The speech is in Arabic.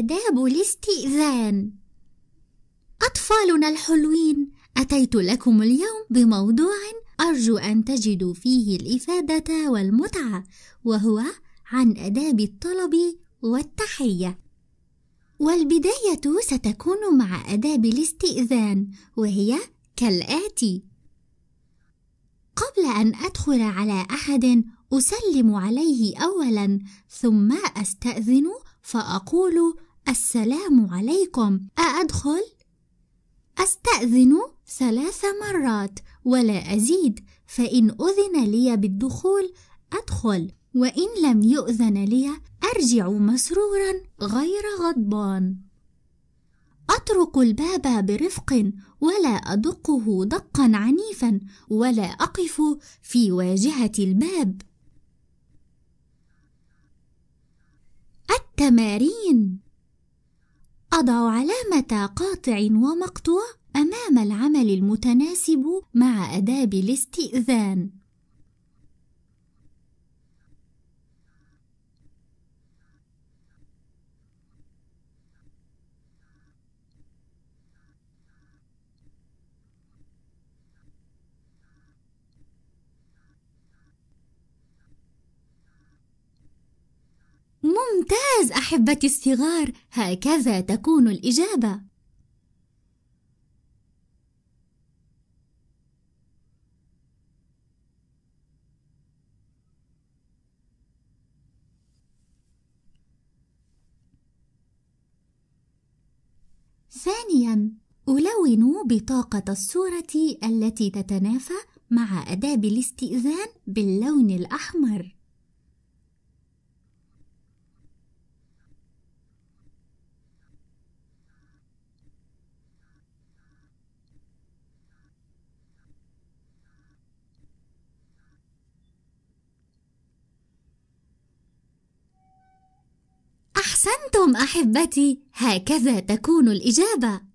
آداب الاستئذان أطفالنا الحلوين أتيت لكم اليوم بموضوع أرجو أن تجدوا فيه الإفادة والمتعة وهو عن آداب الطلب والتحية والبداية ستكون مع آداب الاستئذان وهي كالآتي قبل أن أدخل على أحد أسلم عليه أولا ثم أستأذن فأقول السلام عليكم أأدخل؟ أستأذن ثلاث مرات ولا أزيد فإن أذن لي بالدخول أدخل وإن لم يؤذن لي أرجع مسرورا غير غضبان أترك الباب برفق ولا أدقه دقا عنيفا ولا أقف في واجهة الباب التمارين أضع علامة قاطع ومقطوع أمام العمل المتناسب مع أداب الاستئذان ممتاز احبتي الصغار هكذا تكون الاجابه ثانيا ألون بطاقة الصورة التي تتنافى مع اداب الاستئذان باللون الأحمر أحسنتم أحبتي، هكذا تكون الإجابة.